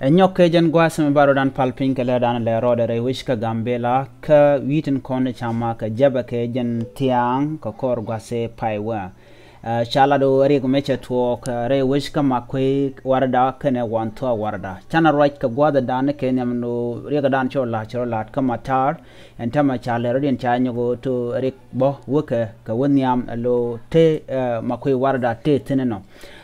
Ennyoka jangwasame barodan palpin ke ledan le rodere wish ka gambela ka witin konde chama ka jaba ke jen tiang ka kor gwase paiwa. Uh, chala do ri ku meche tuo ka re wish ka makwe warda kene wantua warda. Chana right ka gwada dan ke nyam no ri ka dan chola chola ka matar en tama chala ri en chanyo go to ri bo wuke ka wonyam lo te uh, makwe warda te tineno.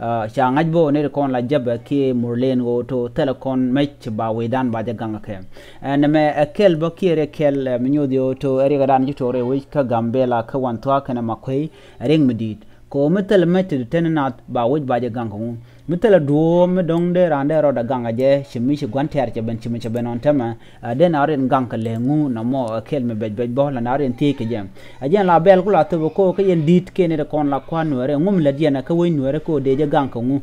shangaj bo ne kon la jab ki murlen go to tele kon mech ba wedan ba de ganga eh, eh, eh, ke ne me kel bo kire kel minyo dio to eri gadan ka gambela ka wan to makoi ring midit ko metel metu tenenat ba we ba de ganga mitela duom dong de rande ro da ganga je shimi shi gwan ter che ben shimi che ben on tema de na ren gang ka lengu na mo kel me bej bej bo la na ren ti ke je ajen la bel kula to ko ke yen dit ke ne kon la kwan wore ngum la dia na ka wen wore ko de je gang ko ngu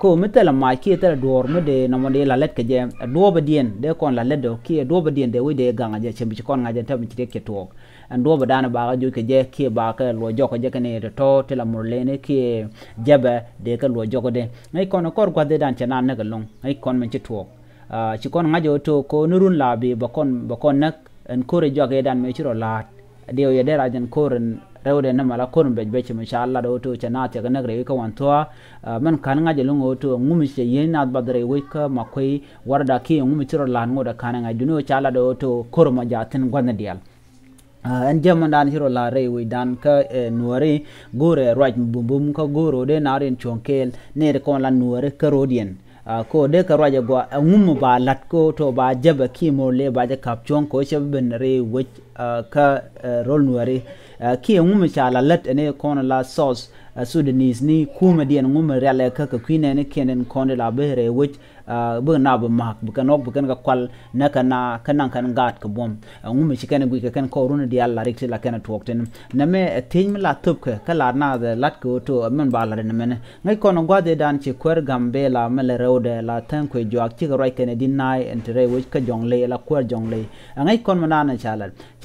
ko mitela ma ki tela duor me de na mo de la let ke je duo ba dien de kon la let do ki duo ba dien de we de ganga je shimi kon nga je tem ti ke to an duo ba dana ba ga ju ke je ki ba ka lo jo ko je ke ne to tela murlene ki jaba de ka lo jo ko de ai kon kor kwa dan dan nan na galong ai kon men chituok ah, chi kon nga jo to ko nurun la be ba kon ba kon nak en kore joge dan me chiro lat de ye ra den koren rewde na mala kon be be chim sha Allah do to na te ga nagre ko wan to ah, man kan nga jelo o to ngum che yin na badre we ka makoi warda ki ngum chiro la ngo da kan nga duno la do to kor ma jatin gwan dial Uh, en jam dan hiro la re we dan ka eh, nuore gore raj bum bum ka goro de na ren chonkel ne re kon la nuore ka rodien uh, ko de ka raj go eh, ngum ba lat ko to ba jaba kimo le ba ja kap chon ko shab ben re we ka rol nuare ki ngum cha la let ene kon la sauce sudanese ni kuma dien ngum rele ka ka kwine ne kenen kon la bere which bu na bu mak bu kan ok bu kan ka kwal na ka na kan nan kan gat ka bom ngum chi kan gwi ka kan ko run dia la rikti la kan to okten na me tin mi la tup ka ka la na de lat ko to men ba la ne men ngai kon ngwa de dan chi kwer gambe la me le rode la tan ko jo ak chi ro ka ne din nai entre which ka jong le la kwer jong le ngai kon ma na na cha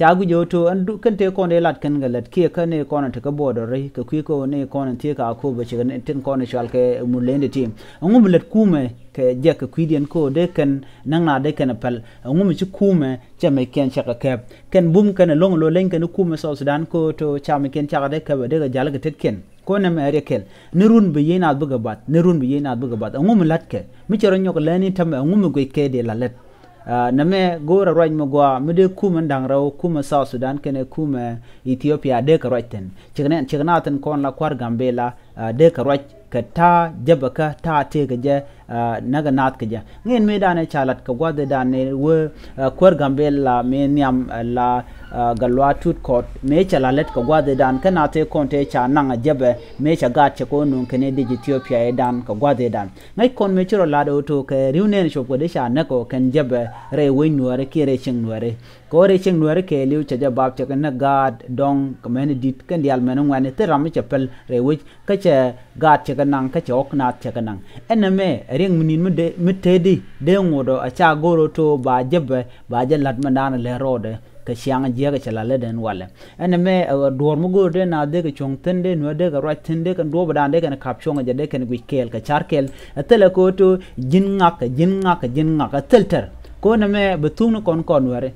shagu jo to an du kan te kon de lat kan ga lat ke kan ne kon ta ka bodo re ka kwi ko ne kon te ka ko ba che ne tin kon shal ke mu len de tim ngum lat kume ke je ka kwi den ko de kan nang na de kan pal ngum chi kume che me ken cha ka ke kan bum kan long lo len kan kume so sudan ko to cha me ken cha de ka ba de ga jal ga tet ken ko na me are kel ne run bi yena bu ga bat ne run bi yena bu ga bat ngum lat ke mi chero nyok leni tam ngum go ke de la let Uh, name gora rwaj magwa mide kuma dangrao kuma south sudan kene kuma ethiopia deka rwaj ten chigna chigna ten kon la kwar gambela uh, deka rwaj ka ta jabaka ta te ka je naga nat ke ja ngin me da ne chalat ka gwa de da ne wo uh, kwer gambel la me nyam uh, la uh, galwa tut ko me chalalet ka gwa de dan ka na te konte cha na nga jebe me cha ga che ko nun ke ne di etiopia e dan ka gwa de dan ngai kon me chiro la do to ke riu ne ne cho po de cha na ko ken jebe re we nyu ke re nu ko re nu ke liu cha ja bab cha na ga dong ka me ne me te ram che pel re ka che ga che ka ka che ok na che ka ring minin mitedi dengo do acha goro to ba jebe ba je lat mandana le rode ka siang jiega chala le den wale ene me dor mu gode na de ka chong tende no de ka rat tende kan do badan de kan kap chong de kan gwi kel ka char kel atele ko to jin ngak jin ngak jin ngak telter ko ne me betung kon kon ware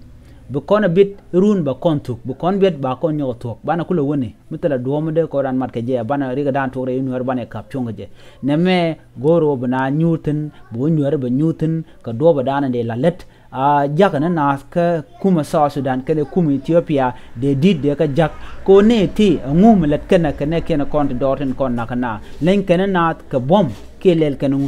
bukon abit run ba kon tuk bukon bet ba kon nyo tuk bana kula woni mitala duom de ko ran mat keje bana riga dan tore yun har bana kap chonga je neme goro bana newton bo nyuar ba newton ka do ba dana de lalet a jak na nas ka kuma sa sudan kele kuma ethiopia de did de ka jak ko ne ti ngum lat kana kana kana kon dorten kon na kana len kana nat ka bom kelel kanu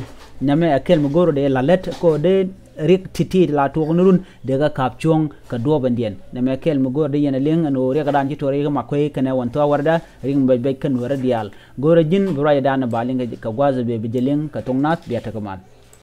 neme akel mgoro de lalet ko de rik titi la to nurun daga kapchong ka doban dien na me kel mu gor dien leng no re kadan ci tore ma koy kana won to warda ring be be kan wara dial gora jin baling ya da na balinga ka gwaza be bijeleng ka tongnat biya ta kamal